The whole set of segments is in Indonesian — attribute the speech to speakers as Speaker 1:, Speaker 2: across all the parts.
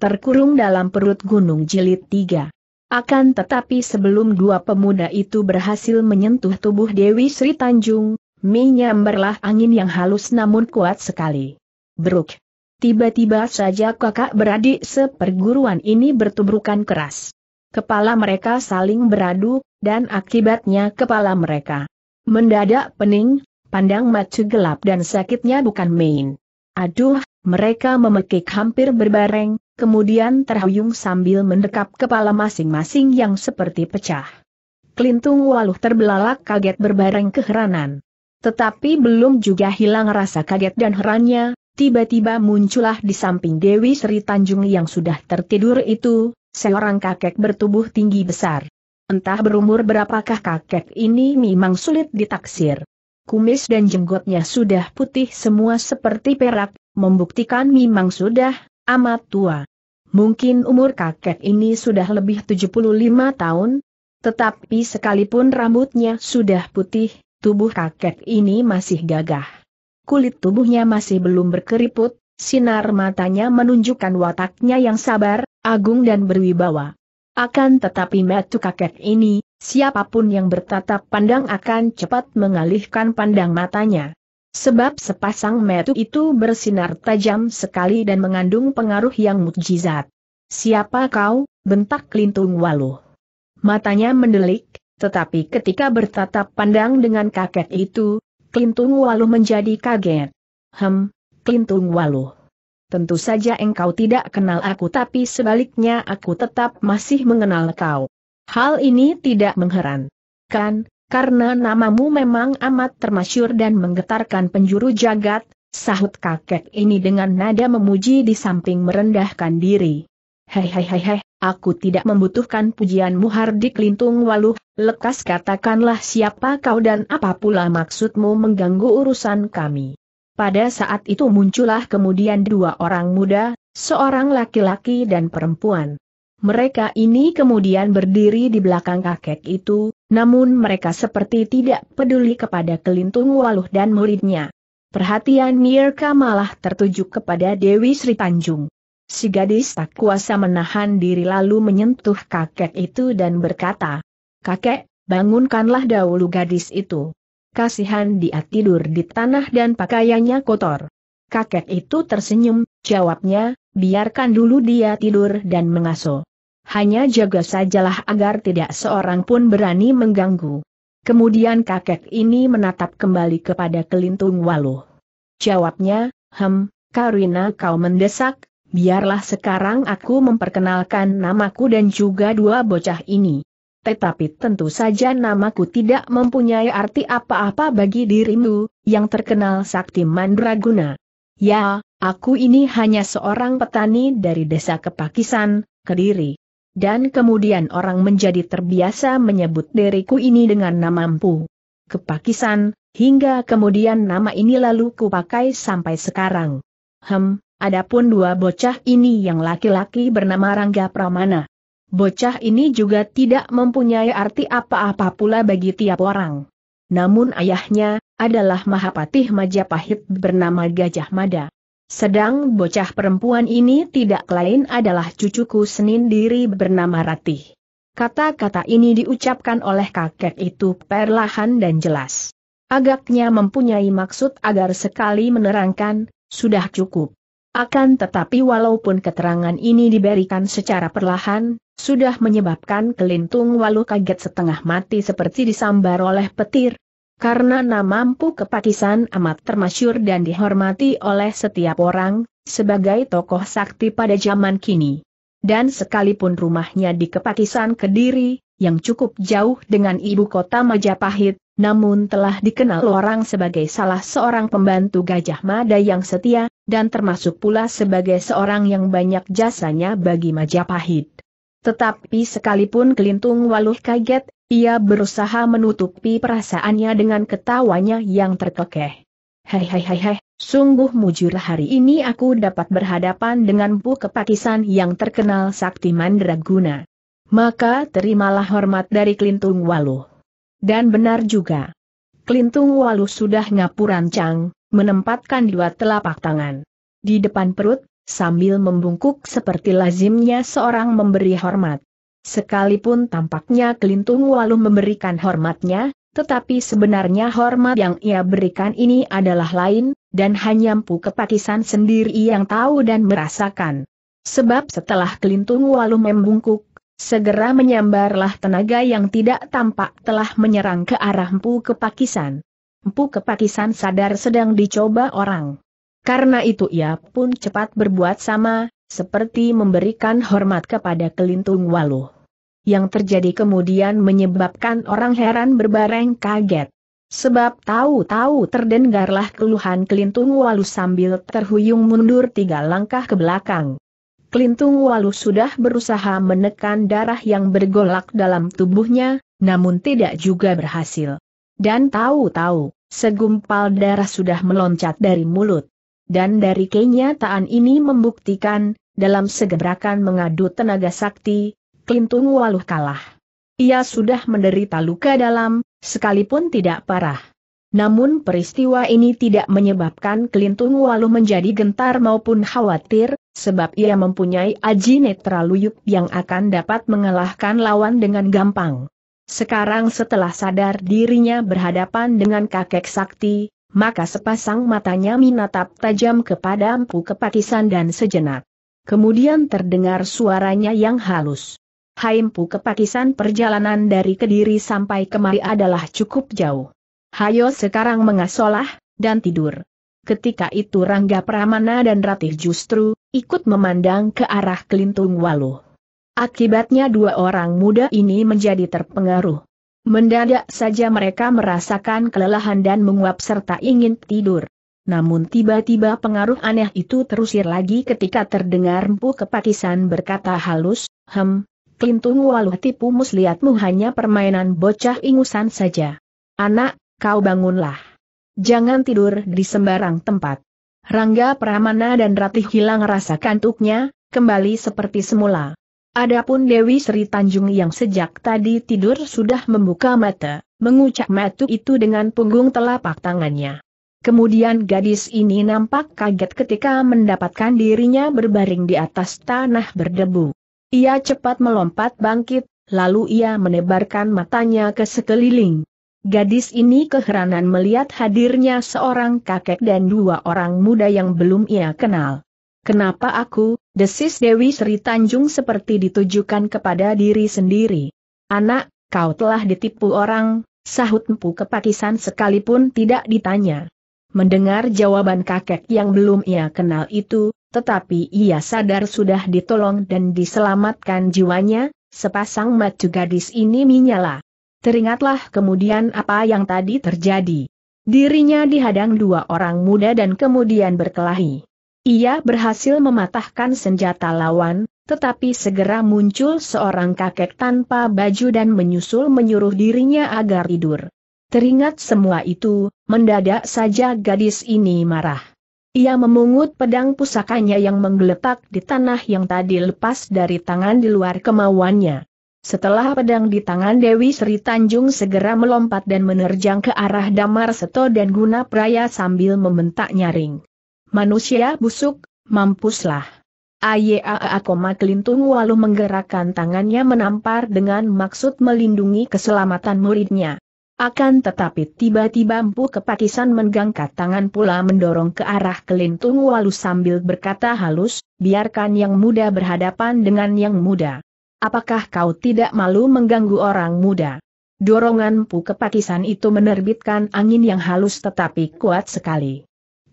Speaker 1: terkurung dalam perut gunung jilid 3. Akan tetapi sebelum dua pemuda itu berhasil menyentuh tubuh Dewi Sri Tanjung, menyambarlah angin yang halus namun kuat sekali. Bruk. Tiba-tiba saja kakak beradik seperguruan ini bertubrukan keras. Kepala mereka saling beradu, dan akibatnya kepala mereka mendadak pening, pandang macu gelap dan sakitnya bukan main. Aduh, mereka memekik hampir berbareng, kemudian terhuyung sambil mendekap kepala masing-masing yang seperti pecah. Kelintung waluh terbelalak kaget berbareng keheranan. Tetapi belum juga hilang rasa kaget dan herannya, tiba-tiba muncullah di samping Dewi Sri Tanjung yang sudah tertidur itu, seorang kakek bertubuh tinggi besar. Entah berumur berapakah kakek ini memang sulit ditaksir. Kumis dan jenggotnya sudah putih semua seperti perak, membuktikan memang sudah amat tua. Mungkin umur kakek ini sudah lebih 75 tahun, tetapi sekalipun rambutnya sudah putih, tubuh kakek ini masih gagah. Kulit tubuhnya masih belum berkeriput, sinar matanya menunjukkan wataknya yang sabar, agung dan berwibawa. Akan tetapi metu kakek ini, siapapun yang bertatap pandang akan cepat mengalihkan pandang matanya. Sebab sepasang metu itu bersinar tajam sekali dan mengandung pengaruh yang mukjizat. Siapa kau? bentak Lintung Walu. Matanya mendelik, tetapi ketika bertatap pandang dengan kakek itu, Klintung Walu menjadi kaget. Hem, Klintung Walu. Tentu saja engkau tidak kenal aku tapi sebaliknya aku tetap masih mengenal kau. Hal ini tidak mengherankan, karena namamu memang amat termasyur dan menggetarkan penjuru jagat, sahut kakek ini dengan nada memuji di samping merendahkan diri. Hei hei hei hei, aku tidak membutuhkan pujianmu Hardik Lintung Waluh, lekas katakanlah siapa kau dan apa pula maksudmu mengganggu urusan kami. Pada saat itu muncullah kemudian dua orang muda, seorang laki-laki dan perempuan. Mereka ini kemudian berdiri di belakang kakek itu, namun mereka seperti tidak peduli kepada kelintung waluh dan muridnya. Perhatian Nirka malah tertuju kepada Dewi Sri Tanjung. Si gadis tak kuasa menahan diri lalu menyentuh kakek itu dan berkata, Kakek, bangunkanlah dahulu gadis itu. Kasihan dia tidur di tanah dan pakaiannya kotor. Kakek itu tersenyum, jawabnya, biarkan dulu dia tidur dan mengasuh hanya jaga sajalah agar tidak seorang pun berani mengganggu. Kemudian kakek ini menatap kembali kepada kelintung waluh. Jawabnya, hem, Karina kau mendesak, biarlah sekarang aku memperkenalkan namaku dan juga dua bocah ini. Tetapi tentu saja namaku tidak mempunyai arti apa-apa bagi dirimu, yang terkenal sakti mandraguna. Ya, aku ini hanya seorang petani dari desa Kepakisan, Kediri dan kemudian orang menjadi terbiasa menyebut diriku ini dengan nama namampu. Kepakisan, hingga kemudian nama ini lalu kupakai sampai sekarang. Hem, adapun dua bocah ini yang laki-laki bernama Rangga Pramana. Bocah ini juga tidak mempunyai arti apa-apa pula bagi tiap orang. Namun ayahnya, adalah Mahapatih Majapahit bernama Gajah Mada. Sedang bocah perempuan ini tidak lain adalah cucuku senin diri bernama Ratih. Kata-kata ini diucapkan oleh kakek itu perlahan dan jelas. Agaknya mempunyai maksud agar sekali menerangkan, sudah cukup. Akan tetapi walaupun keterangan ini diberikan secara perlahan, sudah menyebabkan kelintung walu kaget setengah mati seperti disambar oleh petir, karena namamu kepakisan amat termasyur dan dihormati oleh setiap orang, sebagai tokoh sakti pada zaman kini. Dan sekalipun rumahnya di kepakisan Kediri, yang cukup jauh dengan ibu kota Majapahit, namun telah dikenal orang sebagai salah seorang pembantu Gajah Mada yang setia, dan termasuk pula sebagai seorang yang banyak jasanya bagi Majapahit. Tetapi sekalipun Kelintung Waluh kaget, ia berusaha menutupi perasaannya dengan ketawanya yang terkekeh. Hei hei hei hei, sungguh mujur hari ini aku dapat berhadapan dengan Bu Kepakisan yang terkenal sakti mandraguna. Maka terimalah hormat dari Klintung Waluh. Dan benar juga. Klintung Waluh sudah ngapurancang, menempatkan dua telapak tangan. Di depan perut, sambil membungkuk seperti lazimnya seorang memberi hormat. Sekalipun tampaknya Kelintung Walu memberikan hormatnya, tetapi sebenarnya hormat yang ia berikan ini adalah lain, dan hanya Empu Kepakisan sendiri yang tahu dan merasakan. Sebab setelah Kelintung Walu membungkuk, segera menyambarlah tenaga yang tidak tampak telah menyerang ke arah Empu Kepakisan. Empu Kepakisan sadar sedang dicoba orang. Karena itu ia pun cepat berbuat sama, seperti memberikan hormat kepada kelintung walu. Yang terjadi kemudian menyebabkan orang heran berbareng kaget. Sebab tahu-tahu terdengarlah keluhan kelintung walu sambil terhuyung mundur tiga langkah ke belakang. Kelintung walu sudah berusaha menekan darah yang bergolak dalam tubuhnya, namun tidak juga berhasil. Dan tahu-tahu, segumpal darah sudah meloncat dari mulut. Dan dari kenyataan ini membuktikan, dalam segebrakan mengadu tenaga sakti, Klintung Waluh kalah. Ia sudah menderita luka dalam, sekalipun tidak parah. Namun peristiwa ini tidak menyebabkan Klintung Waluh menjadi gentar maupun khawatir, sebab ia mempunyai aji netra luyuk yang akan dapat mengalahkan lawan dengan gampang. Sekarang setelah sadar dirinya berhadapan dengan kakek sakti, maka sepasang matanya minatap tajam kepada Empu Kepatisan dan sejenak. Kemudian terdengar suaranya yang halus. Haimpu kepakisan perjalanan dari Kediri sampai kemari adalah cukup jauh. Hayo sekarang mengasolah, dan tidur. Ketika itu Rangga Pramana dan Ratih justru, ikut memandang ke arah Kelintung Walu. Akibatnya dua orang muda ini menjadi terpengaruh. Mendadak saja mereka merasakan kelelahan dan menguap serta ingin tidur. Namun tiba-tiba pengaruh aneh itu terusir lagi ketika terdengar Mpu Kepakisan berkata halus, Hem, Klintung waluh tipu muslihatmu hanya permainan bocah ingusan saja. Anak, kau bangunlah. Jangan tidur di sembarang tempat. Rangga Pramana dan Ratih hilang rasa kantuknya, kembali seperti semula. Adapun Dewi Sri Tanjung yang sejak tadi tidur sudah membuka mata, mengucap matu itu dengan punggung telapak tangannya. Kemudian gadis ini nampak kaget ketika mendapatkan dirinya berbaring di atas tanah berdebu. Ia cepat melompat bangkit, lalu ia menebarkan matanya ke sekeliling. Gadis ini keheranan melihat hadirnya seorang kakek dan dua orang muda yang belum ia kenal. Kenapa aku, desis Dewi Sri Tanjung seperti ditujukan kepada diri sendiri. Anak, kau telah ditipu orang, sahut empu kepakisan sekalipun tidak ditanya. Mendengar jawaban kakek yang belum ia kenal itu, tetapi ia sadar sudah ditolong dan diselamatkan jiwanya, sepasang mata gadis ini menyala. Teringatlah kemudian apa yang tadi terjadi. Dirinya dihadang dua orang muda dan kemudian berkelahi. Ia berhasil mematahkan senjata lawan, tetapi segera muncul seorang kakek tanpa baju dan menyusul menyuruh dirinya agar tidur. Teringat semua itu, mendadak saja gadis ini marah. Ia memungut pedang pusakanya yang menggeletak di tanah yang tadi lepas dari tangan di luar kemauannya. Setelah pedang di tangan Dewi Sri Tanjung segera melompat dan menerjang ke arah Damar Seto dan Guna Praya sambil membentak nyaring. Manusia busuk, mampuslah. Ayaa koma Kelintung walu menggerakkan tangannya menampar dengan maksud melindungi keselamatan muridnya. Akan tetapi tiba-tiba mpu Kepakisan menggangkat tangan pula mendorong ke arah kelintung walu sambil berkata halus, biarkan yang muda berhadapan dengan yang muda. Apakah kau tidak malu mengganggu orang muda? Dorongan mpu Kepakisan itu menerbitkan angin yang halus tetapi kuat sekali.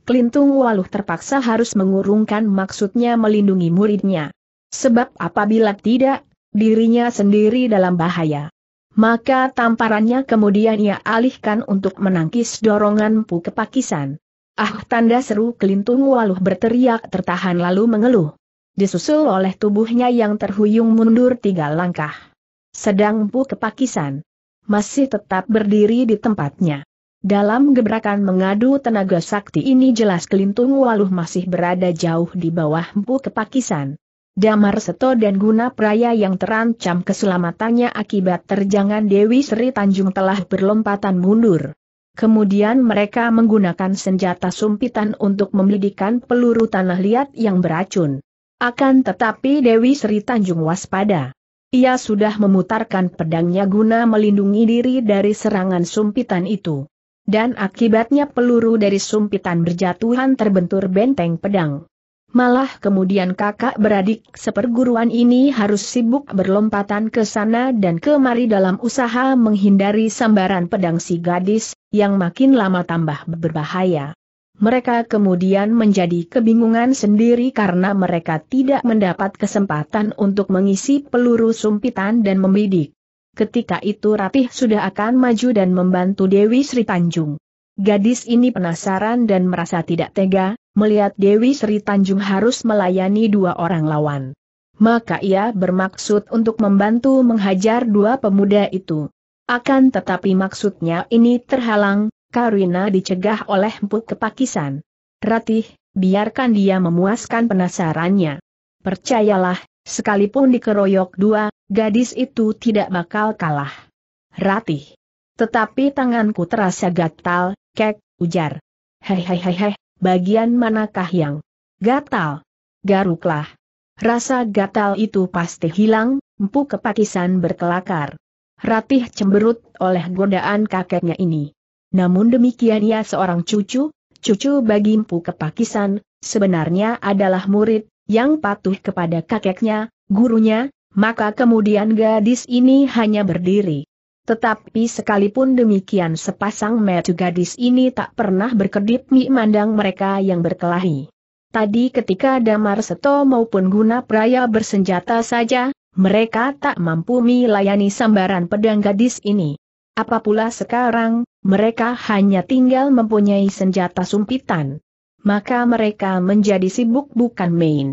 Speaker 1: Kelintung Waluh terpaksa harus mengurungkan maksudnya melindungi muridnya. Sebab apabila tidak, dirinya sendiri dalam bahaya. Maka tamparannya kemudian ia alihkan untuk menangkis dorongan Pu Kepakisan. Ah tanda seru kelintung waluh berteriak tertahan lalu mengeluh. Disusul oleh tubuhnya yang terhuyung mundur tiga langkah. Sedang Pu Kepakisan masih tetap berdiri di tempatnya. Dalam gebrakan mengadu tenaga sakti ini jelas kelintung waluh masih berada jauh di bawah Pu Kepakisan. Damar Seto dan Guna Praya yang terancam keselamatannya akibat terjangan Dewi Sri Tanjung telah berlompatan mundur. Kemudian mereka menggunakan senjata sumpitan untuk memelidikan peluru tanah liat yang beracun. Akan tetapi Dewi Sri Tanjung waspada. Ia sudah memutarkan pedangnya guna melindungi diri dari serangan sumpitan itu. Dan akibatnya peluru dari sumpitan berjatuhan terbentur benteng pedang. Malah kemudian kakak beradik seperguruan ini harus sibuk berlompatan ke sana dan kemari dalam usaha menghindari sambaran pedang si gadis, yang makin lama tambah berbahaya. Mereka kemudian menjadi kebingungan sendiri karena mereka tidak mendapat kesempatan untuk mengisi peluru sumpitan dan membidik. Ketika itu Ratih sudah akan maju dan membantu Dewi Sri Tanjung. Gadis ini penasaran dan merasa tidak tega, melihat Dewi Sri Tanjung harus melayani dua orang lawan. Maka ia bermaksud untuk membantu menghajar dua pemuda itu. Akan tetapi maksudnya ini terhalang, Karina dicegah oleh empuk Kepakisan. Ratih, biarkan dia memuaskan penasarannya. Percayalah, sekalipun dikeroyok dua, gadis itu tidak bakal kalah. Ratih. Tetapi tanganku terasa gatal, Kek, ujar. Hehehehe, bagian manakah yang gatal? Garuklah. Rasa gatal itu pasti hilang, empu kepakisan berkelakar. Ratih cemberut oleh godaan kakeknya ini. Namun demikian ia seorang cucu, cucu bagi empu kepakisan, sebenarnya adalah murid, yang patuh kepada kakeknya, gurunya, maka kemudian gadis ini hanya berdiri. Tetapi sekalipun demikian sepasang metu gadis ini tak pernah berkedip mandang mereka yang berkelahi. Tadi ketika Damar Seto maupun Guna Praya bersenjata saja, mereka tak mampu melayani sambaran pedang gadis ini. Apa pula sekarang, mereka hanya tinggal mempunyai senjata sumpitan. Maka mereka menjadi sibuk bukan main.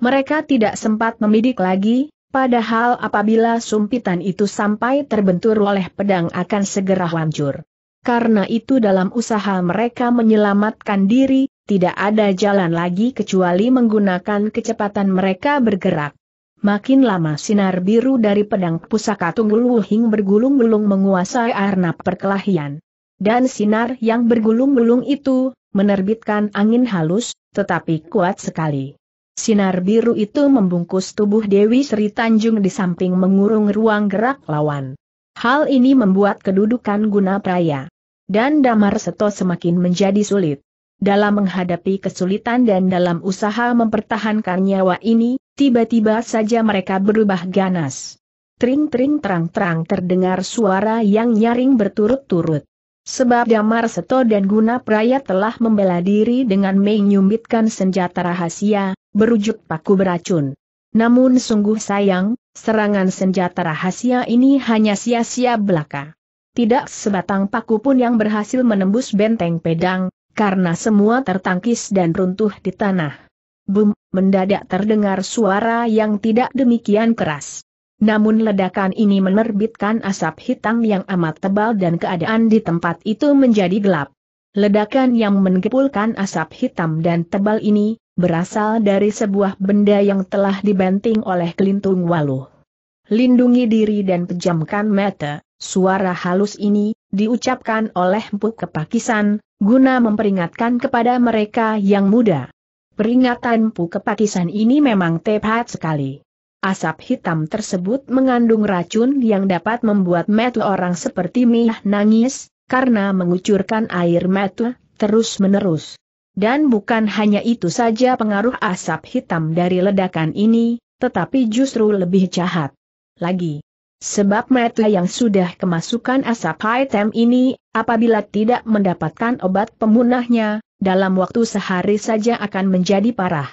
Speaker 1: Mereka tidak sempat memidik lagi, Padahal apabila sumpitan itu sampai terbentur oleh pedang akan segera hancur. Karena itu dalam usaha mereka menyelamatkan diri, tidak ada jalan lagi kecuali menggunakan kecepatan mereka bergerak. Makin lama sinar biru dari pedang pusaka tunggul wuhing bergulung-gulung menguasai arnab perkelahian. Dan sinar yang bergulung-gulung itu, menerbitkan angin halus, tetapi kuat sekali. Sinar biru itu membungkus tubuh Dewi Sri Tanjung di samping mengurung ruang gerak lawan. Hal ini membuat kedudukan guna praya dan Damar Seto semakin menjadi sulit. Dalam menghadapi kesulitan dan dalam usaha mempertahankan nyawa ini, tiba-tiba saja mereka berubah ganas. Tring-tring terang-terang terdengar suara yang nyaring berturut-turut. Sebab Damar Seto dan Guna Praya telah membela diri dengan menyumbitkan senjata rahasia, berujuk paku beracun. Namun sungguh sayang, serangan senjata rahasia ini hanya sia-sia belaka. Tidak sebatang paku pun yang berhasil menembus benteng pedang, karena semua tertangkis dan runtuh di tanah. Bum, mendadak terdengar suara yang tidak demikian keras. Namun ledakan ini menerbitkan asap hitam yang amat tebal dan keadaan di tempat itu menjadi gelap. Ledakan yang menggepulkan asap hitam dan tebal ini, berasal dari sebuah benda yang telah dibanting oleh kelintung waluh. Lindungi diri dan pejamkan mata, suara halus ini, diucapkan oleh Empu Kepakisan, guna memperingatkan kepada mereka yang muda. Peringatan Empu Kepakisan ini memang tepat sekali. Asap hitam tersebut mengandung racun yang dapat membuat metu orang seperti Mih nangis, karena mengucurkan air metu, terus-menerus. Dan bukan hanya itu saja pengaruh asap hitam dari ledakan ini, tetapi justru lebih jahat. Lagi. Sebab mata yang sudah kemasukan asap hitam ini, apabila tidak mendapatkan obat pemunahnya, dalam waktu sehari saja akan menjadi parah.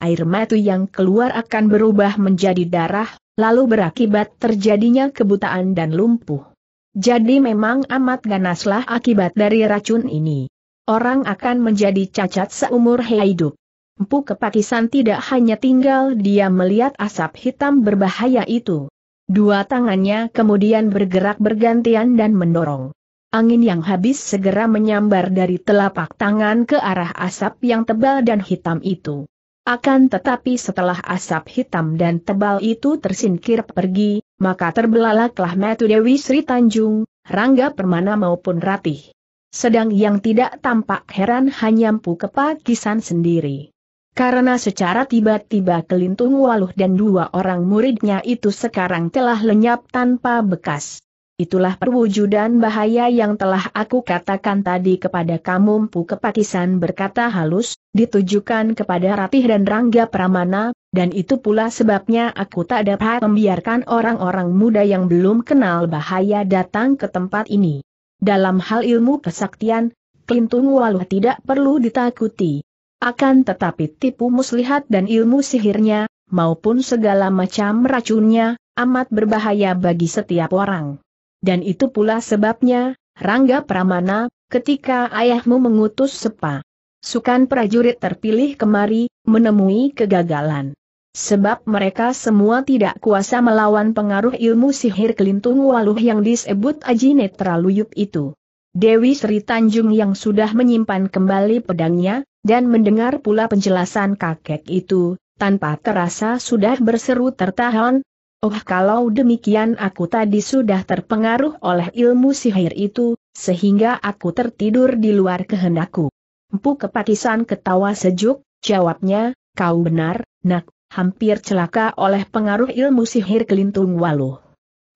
Speaker 1: Air mata yang keluar akan berubah menjadi darah, lalu berakibat terjadinya kebutaan dan lumpuh. Jadi memang amat ganaslah akibat dari racun ini orang akan menjadi cacat seumur hidup. Empu kepakisan tidak hanya tinggal dia melihat asap hitam berbahaya itu. Dua tangannya kemudian bergerak bergantian dan mendorong. Angin yang habis segera menyambar dari telapak tangan ke arah asap yang tebal dan hitam itu. Akan tetapi setelah asap hitam dan tebal itu tersingkir pergi, maka terbelalaklah Metu Dewi Sri Tanjung, Rangga Permana maupun Ratih. Sedang yang tidak tampak heran hanya mpu Kepakisan sendiri. Karena secara tiba-tiba kelintung waluh dan dua orang muridnya itu sekarang telah lenyap tanpa bekas. Itulah perwujudan bahaya yang telah aku katakan tadi kepada kamu mpu Kepakisan berkata halus, ditujukan kepada Ratih dan Rangga Pramana, dan itu pula sebabnya aku tak dapat membiarkan orang-orang muda yang belum kenal bahaya datang ke tempat ini. Dalam hal ilmu kesaktian, Klintung Walu tidak perlu ditakuti. Akan tetapi tipu muslihat dan ilmu sihirnya, maupun segala macam racunnya, amat berbahaya bagi setiap orang. Dan itu pula sebabnya, Rangga Pramana, ketika ayahmu mengutus Sepa Sukan prajurit terpilih kemari, menemui kegagalan. Sebab mereka semua tidak kuasa melawan pengaruh ilmu sihir kelintung waluh yang disebut Ajinetra Luyup itu. Dewi Sri Tanjung yang sudah menyimpan kembali pedangnya, dan mendengar pula penjelasan kakek itu, tanpa terasa sudah berseru tertahan, Oh kalau demikian aku tadi sudah terpengaruh oleh ilmu sihir itu, sehingga aku tertidur di luar kehendakku. Empu kepatisan ketawa sejuk, jawabnya, kau benar, nak, hampir celaka oleh pengaruh ilmu sihir kelintung walu.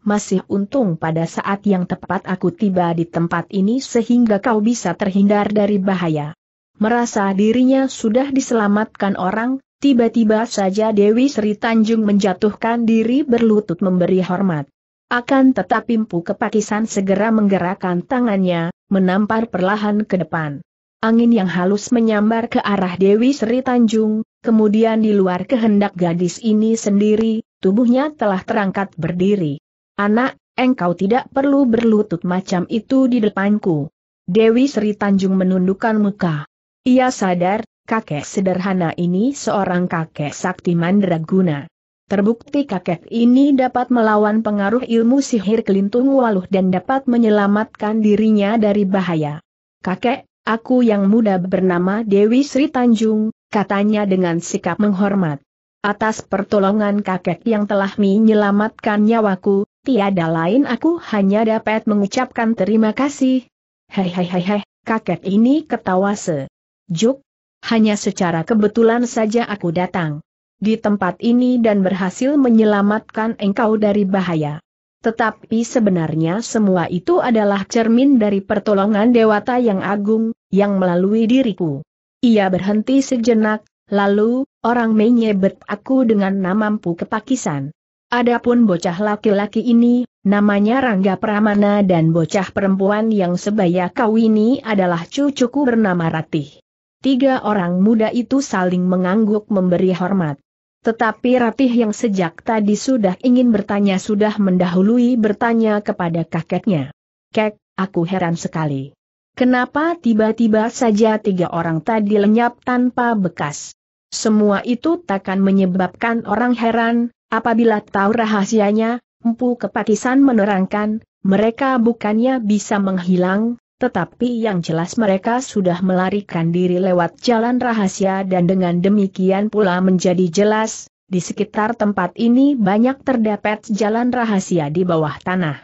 Speaker 1: Masih untung pada saat yang tepat aku tiba di tempat ini sehingga kau bisa terhindar dari bahaya. Merasa dirinya sudah diselamatkan orang, tiba-tiba saja Dewi Sri Tanjung menjatuhkan diri berlutut memberi hormat. Akan tetapi Mpu Kepakisan segera menggerakkan tangannya, menampar perlahan ke depan. Angin yang halus menyambar ke arah Dewi Sri Tanjung, Kemudian di luar kehendak gadis ini sendiri, tubuhnya telah terangkat berdiri. Anak, engkau tidak perlu berlutut macam itu di depanku. Dewi Sri Tanjung menundukkan muka. Ia sadar, kakek sederhana ini seorang kakek sakti mandraguna. Terbukti kakek ini dapat melawan pengaruh ilmu sihir kelintung waluh dan dapat menyelamatkan dirinya dari bahaya. Kakek, aku yang muda bernama Dewi Sri Tanjung, katanya dengan sikap menghormat. Atas pertolongan kakek yang telah menyelamatkan nyawaku, tiada lain aku hanya dapat mengucapkan terima kasih. Hei hei hei hei, kakek ini ketawa sejuk. hanya secara kebetulan saja aku datang di tempat ini dan berhasil menyelamatkan engkau dari bahaya. Tetapi sebenarnya semua itu adalah cermin dari pertolongan dewata yang agung, yang melalui diriku. Ia berhenti sejenak, lalu, orang menyebut aku dengan namampu kepakisan. Adapun bocah laki-laki ini, namanya Rangga Pramana dan bocah perempuan yang sebaya kau ini adalah cucuku bernama Ratih. Tiga orang muda itu saling mengangguk memberi hormat. Tetapi Ratih yang sejak tadi sudah ingin bertanya sudah mendahului bertanya kepada kakeknya. Kek, aku heran sekali. Kenapa tiba-tiba saja tiga orang tadi lenyap tanpa bekas? Semua itu takkan menyebabkan orang heran, apabila tahu rahasianya, Empu Kepatisan menerangkan, mereka bukannya bisa menghilang, tetapi yang jelas mereka sudah melarikan diri lewat jalan rahasia dan dengan demikian pula menjadi jelas, di sekitar tempat ini banyak terdapat jalan rahasia di bawah tanah.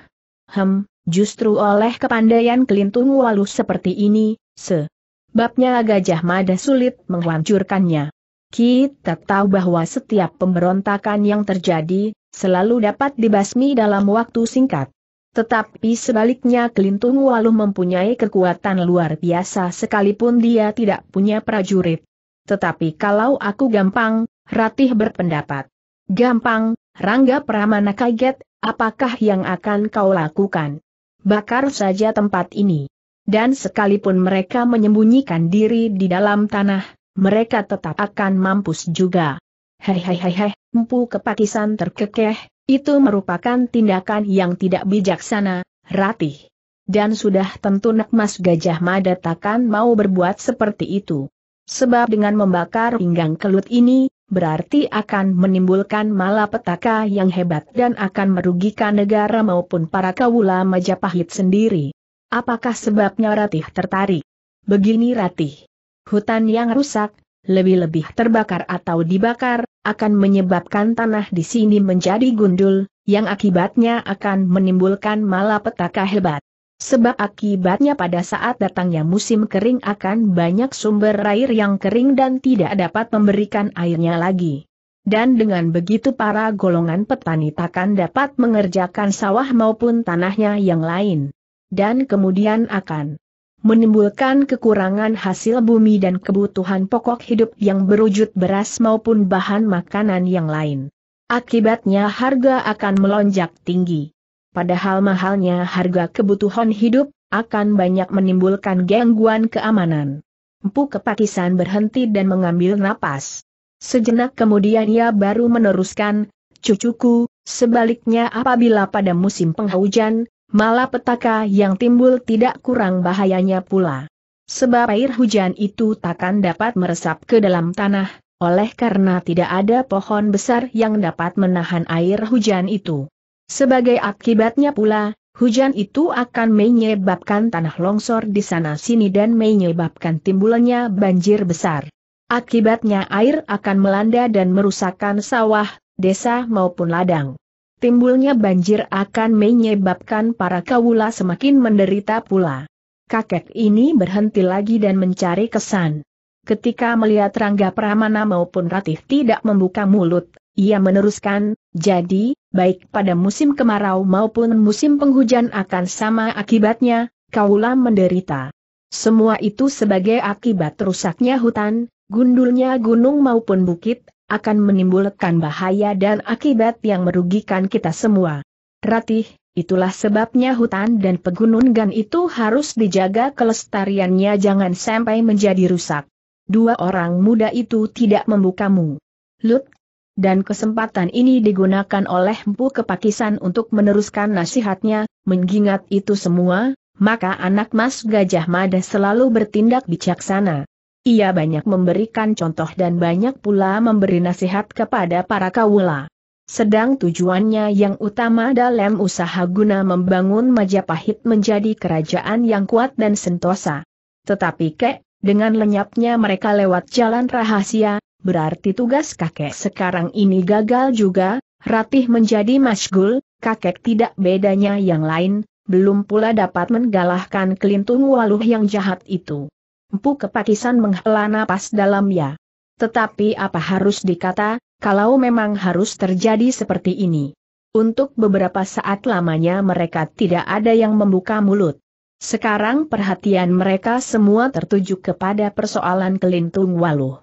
Speaker 1: Hem, Justru oleh kepandaian kelintung walu seperti ini, sebabnya Gajah Mada sulit menghancurkannya. Kita tahu bahwa setiap pemberontakan yang terjadi, selalu dapat dibasmi dalam waktu singkat. Tetapi sebaliknya Kelintung Walu mempunyai kekuatan luar biasa sekalipun dia tidak punya prajurit. Tetapi kalau aku gampang, Ratih berpendapat. Gampang, Rangga Pramana kaget, apakah yang akan kau lakukan? bakar saja tempat ini. Dan sekalipun mereka menyembunyikan diri di dalam tanah, mereka tetap akan mampus juga. Hehehehe, empu kepakisan terkekeh, itu merupakan tindakan yang tidak bijaksana, ratih. Dan sudah tentu Nakmas Gajah Mada takkan mau berbuat seperti itu. Sebab dengan membakar pinggang kelut ini, berarti akan menimbulkan malapetaka yang hebat dan akan merugikan negara maupun para kawula Majapahit sendiri. Apakah sebabnya Ratih tertarik? Begini Ratih. Hutan yang rusak, lebih-lebih terbakar atau dibakar, akan menyebabkan tanah di sini menjadi gundul, yang akibatnya akan menimbulkan malapetaka hebat. Sebab akibatnya pada saat datangnya musim kering akan banyak sumber air yang kering dan tidak dapat memberikan airnya lagi. Dan dengan begitu para golongan petani takkan dapat mengerjakan sawah maupun tanahnya yang lain. Dan kemudian akan menimbulkan kekurangan hasil bumi dan kebutuhan pokok hidup yang berwujud beras maupun bahan makanan yang lain. Akibatnya harga akan melonjak tinggi padahal mahalnya harga kebutuhan hidup, akan banyak menimbulkan gangguan keamanan. Empu Kepakisan berhenti dan mengambil napas. Sejenak kemudian ia baru meneruskan, Cucuku, sebaliknya apabila pada musim penghujan, malah petaka yang timbul tidak kurang bahayanya pula. Sebab air hujan itu takkan dapat meresap ke dalam tanah, oleh karena tidak ada pohon besar yang dapat menahan air hujan itu. Sebagai akibatnya pula, hujan itu akan menyebabkan tanah longsor di sana-sini dan menyebabkan timbulnya banjir besar. Akibatnya air akan melanda dan merusakkan sawah, desa maupun ladang. Timbulnya banjir akan menyebabkan para kawula semakin menderita pula. Kakek ini berhenti lagi dan mencari kesan. Ketika melihat Rangga Pramana maupun Ratih tidak membuka mulut, ia meneruskan, jadi, baik pada musim kemarau maupun musim penghujan akan sama akibatnya, kaulah menderita. Semua itu sebagai akibat rusaknya hutan, gundulnya gunung maupun bukit, akan menimbulkan bahaya dan akibat yang merugikan kita semua. Ratih, itulah sebabnya hutan dan pegunungan itu harus dijaga kelestariannya jangan sampai menjadi rusak. Dua orang muda itu tidak membukamu. Lut dan kesempatan ini digunakan oleh Mpu Kepakisan untuk meneruskan nasihatnya, mengingat itu semua, maka anak Mas Gajah Mada selalu bertindak bijaksana. Ia banyak memberikan contoh dan banyak pula memberi nasihat kepada para kawula. Sedang tujuannya yang utama dalam usaha guna membangun Majapahit menjadi kerajaan yang kuat dan sentosa. Tetapi kek, dengan lenyapnya mereka lewat jalan rahasia, berarti tugas kakek sekarang ini gagal juga, Ratih menjadi masgul, kakek tidak bedanya yang lain, belum pula dapat menggalahkan kelintung waluh yang jahat itu. Empu kepakisan menghela napas ya. Tetapi apa harus dikata, kalau memang harus terjadi seperti ini. Untuk beberapa saat lamanya mereka tidak ada yang membuka mulut. Sekarang perhatian mereka semua tertuju kepada persoalan kelintung waluh.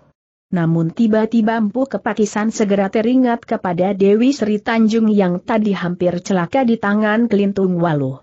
Speaker 1: Namun tiba-tiba Empu Kepakisan segera teringat kepada Dewi Sri Tanjung yang tadi hampir celaka di tangan Kelintung Waluh.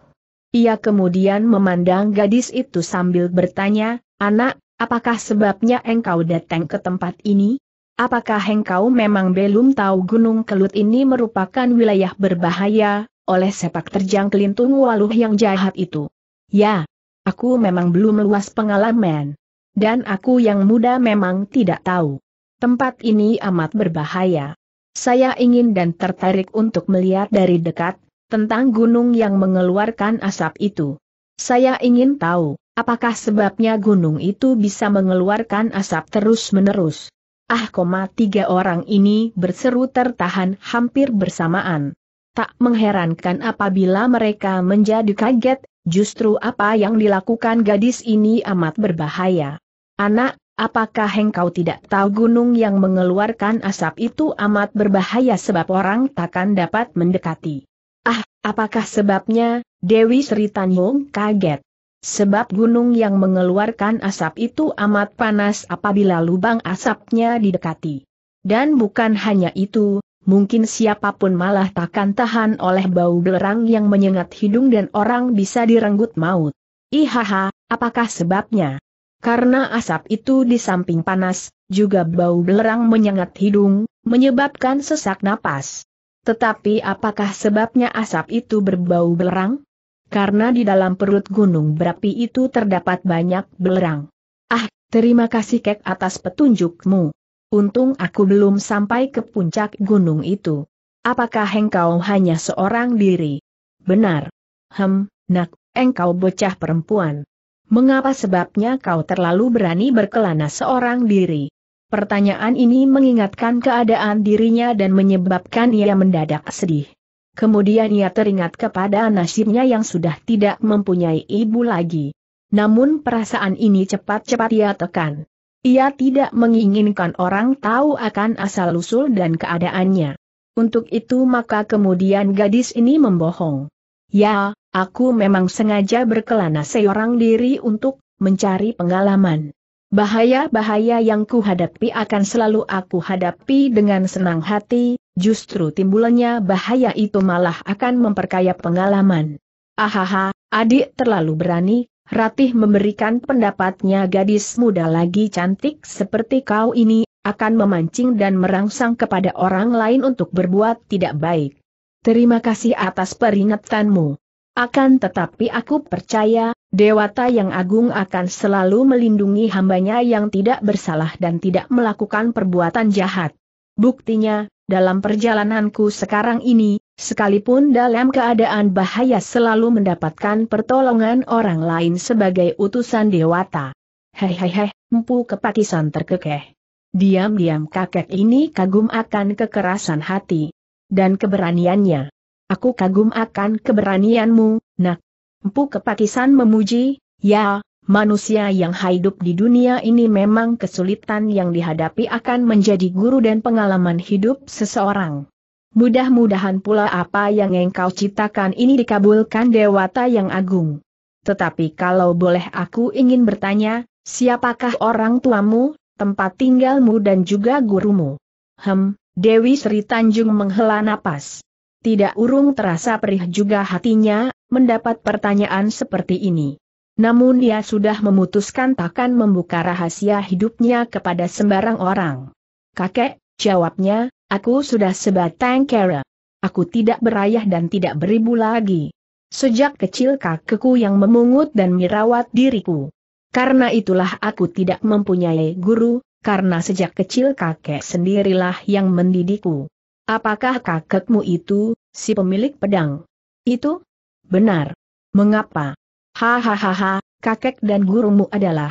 Speaker 1: Ia kemudian memandang gadis itu sambil bertanya, Anak, apakah sebabnya engkau datang ke tempat ini? Apakah engkau memang belum tahu Gunung Kelut ini merupakan wilayah berbahaya, oleh sepak terjang Kelintung Waluh yang jahat itu? Ya, aku memang belum luas pengalaman. Dan aku yang muda memang tidak tahu. Tempat ini amat berbahaya. Saya ingin dan tertarik untuk melihat dari dekat, tentang gunung yang mengeluarkan asap itu. Saya ingin tahu, apakah sebabnya gunung itu bisa mengeluarkan asap terus-menerus. Ah, koma tiga orang ini berseru tertahan hampir bersamaan. Tak mengherankan apabila mereka menjadi kaget, justru apa yang dilakukan gadis ini amat berbahaya. Anak, apakah engkau tidak tahu gunung yang mengeluarkan asap itu amat berbahaya sebab orang takkan dapat mendekati? Ah, apakah sebabnya, Dewi Sri Tanyong kaget. Sebab gunung yang mengeluarkan asap itu amat panas apabila lubang asapnya didekati. Dan bukan hanya itu, mungkin siapapun malah takkan tahan oleh bau belerang yang menyengat hidung dan orang bisa direnggut maut. Ihaha, apakah sebabnya? Karena asap itu di samping panas, juga bau belerang menyengat hidung, menyebabkan sesak napas. Tetapi apakah sebabnya asap itu berbau belerang? Karena di dalam perut gunung berapi itu terdapat banyak belerang. Ah, terima kasih Kek atas petunjukmu. Untung aku belum sampai ke puncak gunung itu. Apakah engkau hanya seorang diri? Benar. Hem, nak, engkau bocah perempuan. Mengapa sebabnya kau terlalu berani berkelana seorang diri? Pertanyaan ini mengingatkan keadaan dirinya dan menyebabkan ia mendadak sedih. Kemudian ia teringat kepada nasibnya yang sudah tidak mempunyai ibu lagi. Namun perasaan ini cepat-cepat ia tekan. Ia tidak menginginkan orang tahu akan asal-usul dan keadaannya. Untuk itu maka kemudian gadis ini membohong. Ya, Aku memang sengaja berkelana seorang diri untuk mencari pengalaman. Bahaya-bahaya yang kuhadapi akan selalu aku hadapi dengan senang hati, justru timbulnya bahaya itu malah akan memperkaya pengalaman. Ahaha, adik terlalu berani, Ratih memberikan pendapatnya gadis muda lagi cantik seperti kau ini, akan memancing dan merangsang kepada orang lain untuk berbuat tidak baik. Terima kasih atas peringatanmu. Akan tetapi aku percaya, Dewata yang agung akan selalu melindungi hambanya yang tidak bersalah dan tidak melakukan perbuatan jahat. Buktinya, dalam perjalananku sekarang ini, sekalipun dalam keadaan bahaya selalu mendapatkan pertolongan orang lain sebagai utusan Dewata. Hehehe, empu kepakisan terkekeh. Diam-diam kakek ini kagum akan kekerasan hati dan keberaniannya. Aku kagum akan keberanianmu, nak. Empu kepakisan memuji, ya, manusia yang hidup di dunia ini memang kesulitan yang dihadapi akan menjadi guru dan pengalaman hidup seseorang. Mudah-mudahan pula apa yang engkau citakan ini dikabulkan Dewata yang agung. Tetapi kalau boleh aku ingin bertanya, siapakah orang tuamu, tempat tinggalmu dan juga gurumu? Hem, Dewi Sri Tanjung menghela napas. Tidak urung terasa perih juga hatinya, mendapat pertanyaan seperti ini. Namun dia sudah memutuskan takkan membuka rahasia hidupnya kepada sembarang orang. Kakek, jawabnya, aku sudah sebatang kera. Aku tidak berayah dan tidak beribu lagi. Sejak kecil kakekku yang memungut dan merawat diriku. Karena itulah aku tidak mempunyai guru, karena sejak kecil kakek sendirilah yang mendidikku. Apakah kakekmu itu, si pemilik pedang? Itu? Benar. Mengapa? Hahaha, kakek dan gurumu adalah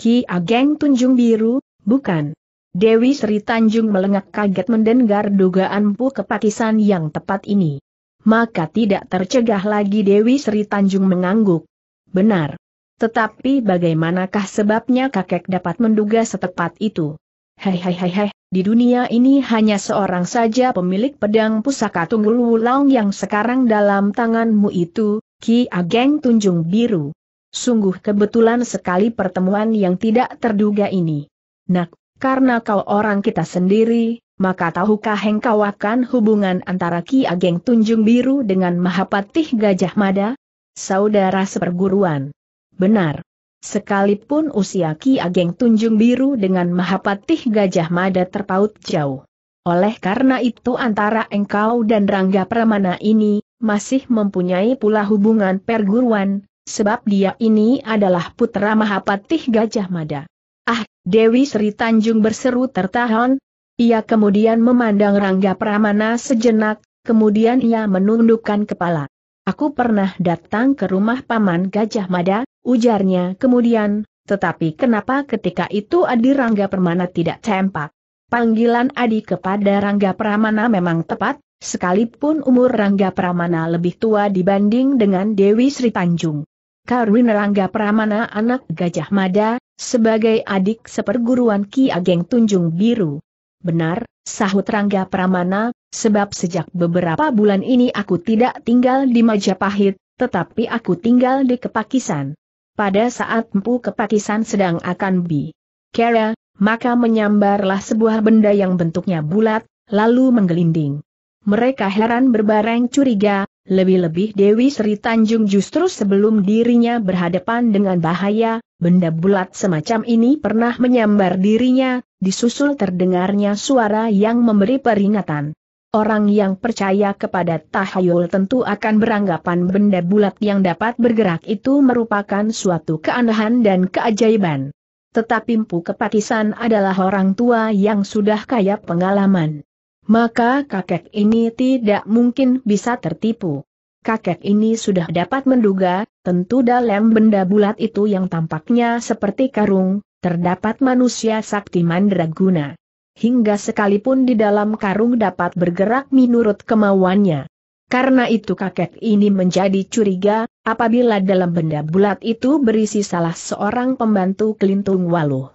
Speaker 1: Ki Ageng Tunjung Biru, bukan? Dewi Sri Tanjung melengak kaget mendengar dugaan Pu Kepakisan yang tepat ini. Maka tidak tercegah lagi Dewi Sri Tanjung mengangguk. Benar. Tetapi bagaimanakah sebabnya kakek dapat menduga setepat itu? Hei hei hei hei, di dunia ini hanya seorang saja pemilik pedang pusaka Tunggul wulang yang sekarang dalam tanganmu itu, Ki Ageng Tunjung Biru. Sungguh kebetulan sekali pertemuan yang tidak terduga ini. Nak, karena kau orang kita sendiri, maka tahukah engkau akan hubungan antara Ki Ageng Tunjung Biru dengan Mahapatih Gajah Mada? Saudara seperguruan. Benar, Sekalipun usia Ki Ageng Tunjung Biru dengan Mahapatih Gajah Mada terpaut jauh. Oleh karena itu antara engkau dan Rangga Pramana ini, masih mempunyai pula hubungan perguruan, sebab dia ini adalah putra Mahapatih Gajah Mada. Ah, Dewi Sri Tanjung berseru tertahan. Ia kemudian memandang Rangga Pramana sejenak, kemudian ia menundukkan kepala. Aku pernah datang ke rumah Paman Gajah Mada, ujarnya kemudian, tetapi kenapa ketika itu Adi Rangga Permana tidak tampak? Panggilan Adi kepada Rangga Pramana memang tepat, sekalipun umur Rangga Pramana lebih tua dibanding dengan Dewi Sri Tanjung. Karwin Rangga Pramana anak Gajah Mada, sebagai adik seperguruan Ki Ageng Tunjung Biru. Benar, sahut Rangga Pramana, sebab sejak beberapa bulan ini aku tidak tinggal di Majapahit, tetapi aku tinggal di Kepakisan pada saat Empu kepakisan sedang akan bi. Kera, maka menyambarlah sebuah benda yang bentuknya bulat, lalu menggelinding. Mereka heran berbareng curiga, lebih-lebih Dewi Sri Tanjung justru sebelum dirinya berhadapan dengan bahaya, benda bulat semacam ini pernah menyambar dirinya, disusul terdengarnya suara yang memberi peringatan. Orang yang percaya kepada tahayul tentu akan beranggapan benda bulat yang dapat bergerak itu merupakan suatu keanehan dan keajaiban. Tetapi Mpu Kepatisan adalah orang tua yang sudah kaya pengalaman. Maka kakek ini tidak mungkin bisa tertipu. Kakek ini sudah dapat menduga, tentu dalam benda bulat itu yang tampaknya seperti karung, terdapat manusia sakti mandraguna hingga sekalipun di dalam karung dapat bergerak menurut kemauannya. Karena itu kakek ini menjadi curiga, apabila dalam benda bulat itu berisi salah seorang pembantu kelintung waluh.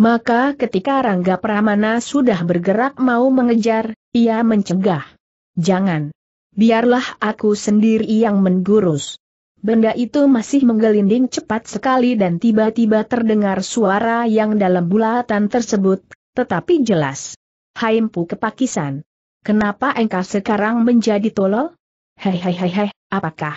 Speaker 1: Maka ketika Rangga Pramana sudah bergerak mau mengejar, ia mencegah. Jangan. Biarlah aku sendiri yang menggurus. Benda itu masih menggelinding cepat sekali dan tiba-tiba terdengar suara yang dalam bulatan tersebut tetapi jelas. Haimpu kepakisan. Kenapa engkau sekarang menjadi tolol? Hei hei hei hei, apakah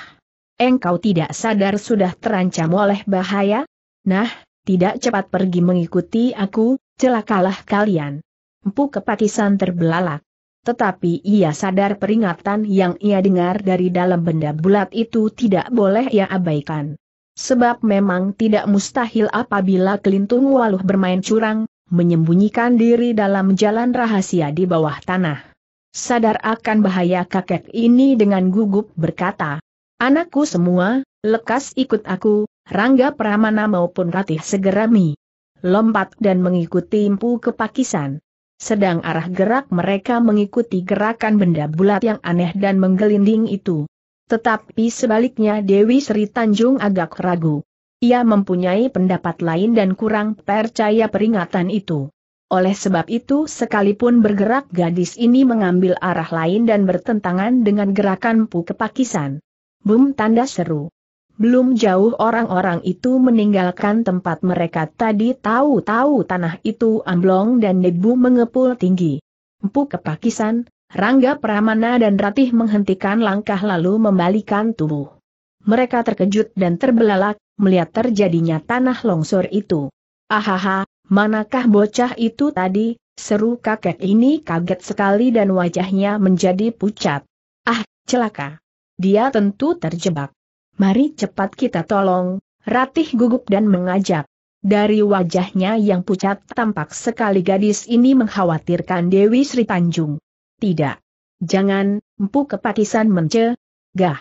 Speaker 1: engkau tidak sadar sudah terancam oleh bahaya? Nah, tidak cepat pergi mengikuti aku, celakalah kalian. Empu kepakisan terbelalak. Tetapi ia sadar peringatan yang ia dengar dari dalam benda bulat itu tidak boleh ia abaikan. Sebab memang tidak mustahil apabila kelintung waluh bermain curang, menyembunyikan diri dalam jalan rahasia di bawah tanah. Sadar akan bahaya kakek ini dengan gugup berkata, Anakku semua, lekas ikut aku, Rangga Pramana maupun Ratih Segerami. Lompat dan mengikuti impu ke Pakisan. Sedang arah gerak mereka mengikuti gerakan benda bulat yang aneh dan menggelinding itu. Tetapi sebaliknya Dewi Sri Tanjung agak ragu. Ia mempunyai pendapat lain dan kurang percaya peringatan itu. Oleh sebab itu sekalipun bergerak gadis ini mengambil arah lain dan bertentangan dengan gerakan Pu Kepakisan. Bum tanda seru. Belum jauh orang-orang itu meninggalkan tempat mereka tadi tahu-tahu tanah itu amblong dan debu mengepul tinggi. Empu kepakisan, Rangga Pramana dan Ratih menghentikan langkah lalu membalikan tubuh. Mereka terkejut dan terbelalak, melihat terjadinya tanah longsor itu. Ahaha, manakah bocah itu tadi, seru kakek ini kaget sekali dan wajahnya menjadi pucat. Ah, celaka. Dia tentu terjebak. Mari cepat kita tolong, Ratih gugup dan mengajak. Dari wajahnya yang pucat tampak sekali gadis ini mengkhawatirkan Dewi Sri Tanjung. Tidak. Jangan, Empu Kepatisan mencegah.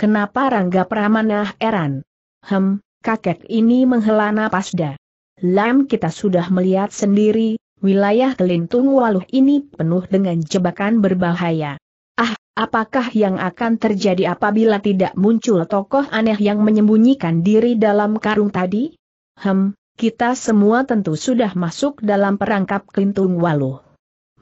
Speaker 1: Kenapa Rangga Pramana heran? Hem, kakek ini menghela napas dah. Lam kita sudah melihat sendiri, wilayah kelintung waluh ini penuh dengan jebakan berbahaya. Ah, apakah yang akan terjadi apabila tidak muncul tokoh aneh yang menyembunyikan diri dalam karung tadi? Hem, kita semua tentu sudah masuk dalam perangkap kelintung waluh.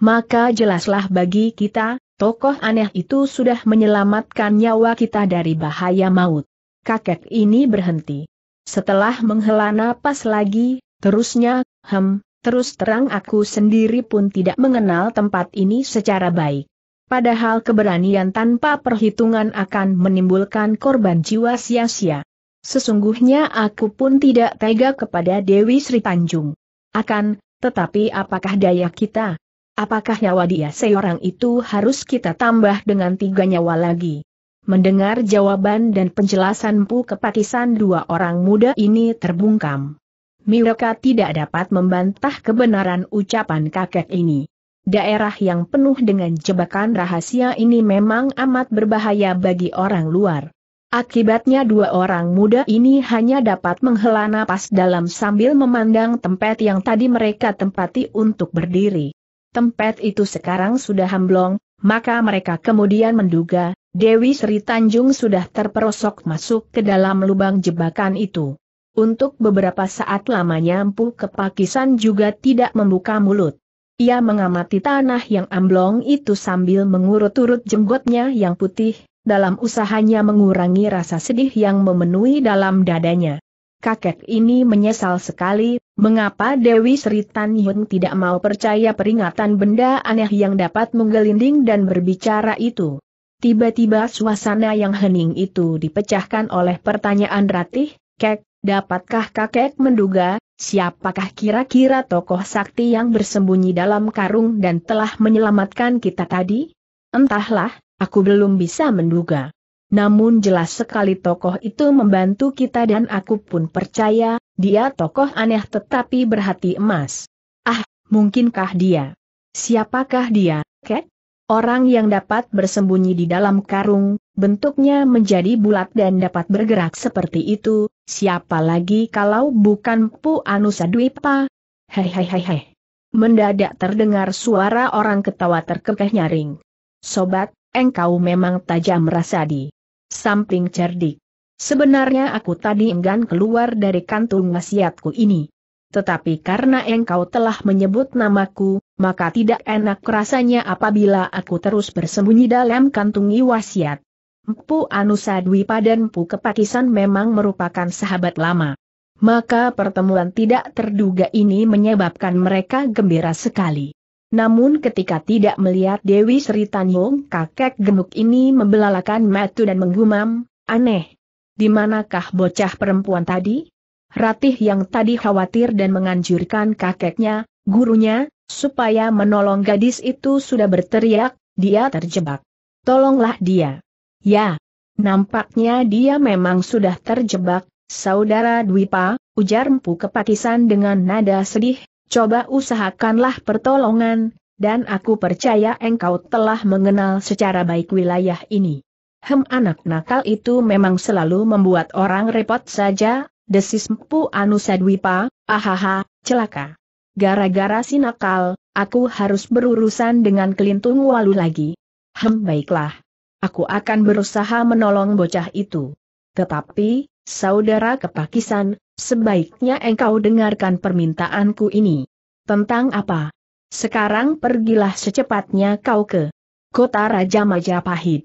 Speaker 1: Maka jelaslah bagi kita, tokoh aneh itu sudah menyelamatkan nyawa kita dari bahaya maut kakek ini berhenti. Setelah menghela napas lagi, terusnya, hem, terus terang aku sendiri pun tidak mengenal tempat ini secara baik. Padahal keberanian tanpa perhitungan akan menimbulkan korban jiwa sia-sia. Sesungguhnya aku pun tidak tega kepada Dewi Sri Tanjung. Akan, tetapi apakah daya kita? Apakah nyawa dia seorang itu harus kita tambah dengan tiga nyawa lagi? Mendengar jawaban dan penjelasan Pu Kepatisan dua orang muda ini terbungkam. Mereka tidak dapat membantah kebenaran ucapan kakek ini. Daerah yang penuh dengan jebakan rahasia ini memang amat berbahaya bagi orang luar. Akibatnya dua orang muda ini hanya dapat menghela napas dalam sambil memandang tempat yang tadi mereka tempati untuk berdiri. Tempat itu sekarang sudah hamblong, maka mereka kemudian menduga, Dewi Sri Tanjung sudah terperosok masuk ke dalam lubang jebakan itu. Untuk beberapa saat lamanya Empu Kepakisan juga tidak membuka mulut. Ia mengamati tanah yang amblong itu sambil mengurut-urut jenggotnya yang putih, dalam usahanya mengurangi rasa sedih yang memenuhi dalam dadanya. Kakek ini menyesal sekali, mengapa Dewi Sri Tanjung tidak mau percaya peringatan benda aneh yang dapat menggelinding dan berbicara itu. Tiba-tiba suasana yang hening itu dipecahkan oleh pertanyaan Ratih, Kek, dapatkah kakek menduga, siapakah kira-kira tokoh sakti yang bersembunyi dalam karung dan telah menyelamatkan kita tadi? Entahlah, aku belum bisa menduga. Namun jelas sekali tokoh itu membantu kita dan aku pun percaya, dia tokoh aneh tetapi berhati emas. Ah, mungkinkah dia? Siapakah dia, Kek? Orang yang dapat bersembunyi di dalam karung, bentuknya menjadi bulat dan dapat bergerak seperti itu, siapa lagi kalau bukan Pu Anusadwipa? hei! Mendadak terdengar suara orang ketawa terkekeh nyaring. Sobat, engkau memang tajam rasadi. Samping cerdik. Sebenarnya aku tadi enggan keluar dari kantung wasiatku ini. Tetapi karena engkau telah menyebut namaku, maka tidak enak rasanya apabila aku terus bersembunyi dalam kantungi wasiat. Mpu Anusadwi dan Mpu Kepakisan memang merupakan sahabat lama. Maka pertemuan tidak terduga ini menyebabkan mereka gembira sekali. Namun ketika tidak melihat Dewi Sri Tanjung, kakek gemuk ini membelalakan matu dan menggumam, aneh. Di manakah bocah perempuan tadi? Ratih yang tadi khawatir dan menganjurkan kakeknya, gurunya, supaya menolong gadis itu sudah berteriak, dia terjebak. Tolonglah dia. Ya, nampaknya dia memang sudah terjebak, saudara Dwipa, ujar Empu Kepakisan dengan nada sedih, coba usahakanlah pertolongan, dan aku percaya engkau telah mengenal secara baik wilayah ini. Hem anak nakal itu memang selalu membuat orang repot saja, desis Mpu Anusadwipa, ahaha, celaka. Gara-gara si nakal, aku harus berurusan dengan kelintung walu lagi. Hem baiklah. Aku akan berusaha menolong bocah itu. Tetapi, saudara kepakisan, sebaiknya engkau dengarkan permintaanku ini. Tentang apa? Sekarang pergilah secepatnya kau ke kota Raja Majapahit.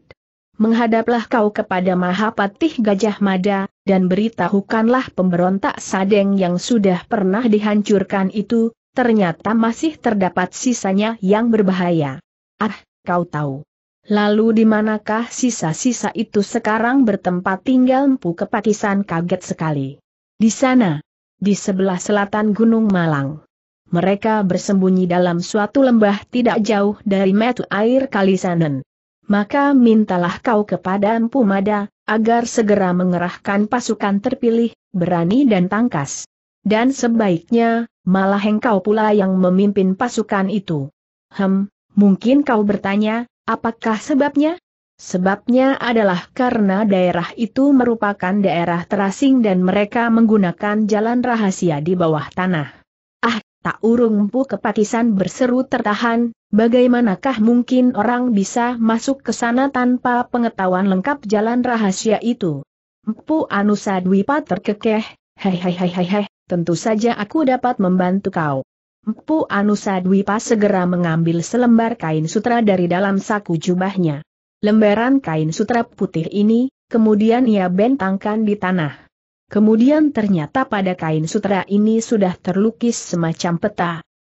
Speaker 1: Menghadaplah kau kepada Mahapatih Gajah Mada, dan beritahukanlah pemberontak Sadeng yang sudah pernah dihancurkan itu, ternyata masih terdapat sisanya yang berbahaya. Ah, kau tahu. Lalu di manakah sisa-sisa itu sekarang bertempat tinggal Empu Kepatisan kaget sekali. Di sana, di sebelah selatan Gunung Malang. Mereka bersembunyi dalam suatu lembah tidak jauh dari metu air Kalisanen. Maka mintalah kau kepada Empu Mada, agar segera mengerahkan pasukan terpilih, berani dan tangkas. Dan sebaiknya, malah engkau pula yang memimpin pasukan itu. Hem, mungkin kau bertanya, apakah sebabnya? Sebabnya adalah karena daerah itu merupakan daerah terasing dan mereka menggunakan jalan rahasia di bawah tanah. Ah, tak urung pu kepatisan berseru tertahan, bagaimanakah mungkin orang bisa masuk ke sana tanpa pengetahuan lengkap jalan rahasia itu? Mpu Anusa Dwipa terkekeh, Hei hei hei hei hei, tentu saja aku dapat membantu kau. Empu Anusa Dwipa segera mengambil selembar kain sutra dari dalam saku jubahnya. Lembaran kain sutra putih ini, kemudian ia bentangkan di tanah. Kemudian ternyata pada kain sutra ini sudah terlukis semacam peta.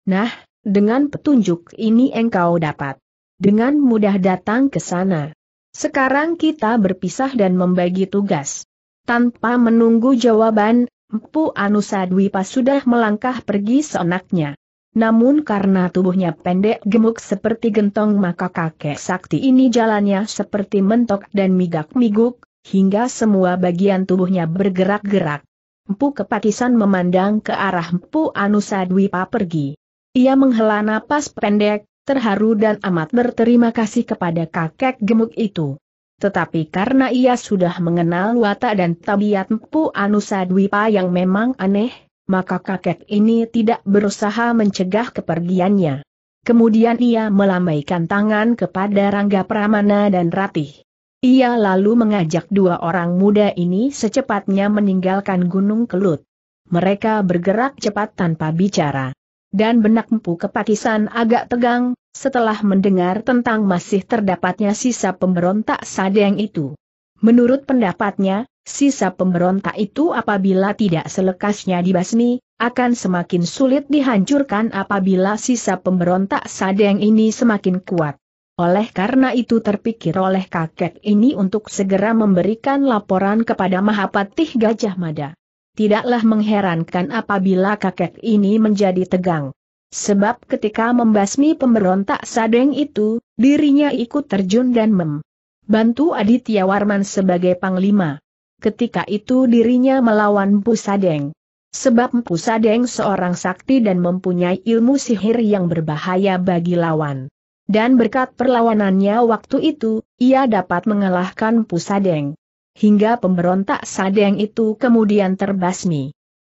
Speaker 1: Nah, dengan petunjuk ini engkau dapat dengan mudah datang ke sana. Sekarang kita berpisah dan membagi tugas. Tanpa menunggu jawaban, Empu Anusa pas sudah melangkah pergi seenaknya. Namun karena tubuhnya pendek gemuk seperti gentong maka kakek sakti ini jalannya seperti mentok dan migak-miguk, hingga semua bagian tubuhnya bergerak-gerak. Empu Kepatisan memandang ke arah Empu Anusa Dwipa pergi. Ia menghela napas pendek, terharu dan amat berterima kasih kepada kakek gemuk itu. Tetapi karena ia sudah mengenal watak dan tabiat mpu Anusa Dwipa yang memang aneh, maka kakek ini tidak berusaha mencegah kepergiannya. Kemudian ia melambaikan tangan kepada Rangga Pramana dan Ratih. Ia lalu mengajak dua orang muda ini secepatnya meninggalkan Gunung Kelut. Mereka bergerak cepat tanpa bicara. Dan benak mpu Kepakisan agak tegang, setelah mendengar tentang masih terdapatnya sisa pemberontak sadeng itu. Menurut pendapatnya, sisa pemberontak itu apabila tidak selekasnya dibasmi, akan semakin sulit dihancurkan apabila sisa pemberontak sadeng ini semakin kuat. Oleh karena itu terpikir oleh kakek ini untuk segera memberikan laporan kepada Mahapatih Gajah Mada. Tidaklah mengherankan apabila kakek ini menjadi tegang. Sebab ketika membasmi pemberontak sadeng itu, dirinya ikut terjun dan membantu Bantu Aditya Warman sebagai panglima. Ketika itu dirinya melawan Pusadeng. Sebab Pusadeng seorang sakti dan mempunyai ilmu sihir yang berbahaya bagi lawan. Dan berkat perlawanannya waktu itu, ia dapat mengalahkan Pusadeng. Hingga pemberontak Sadeng itu kemudian terbasmi.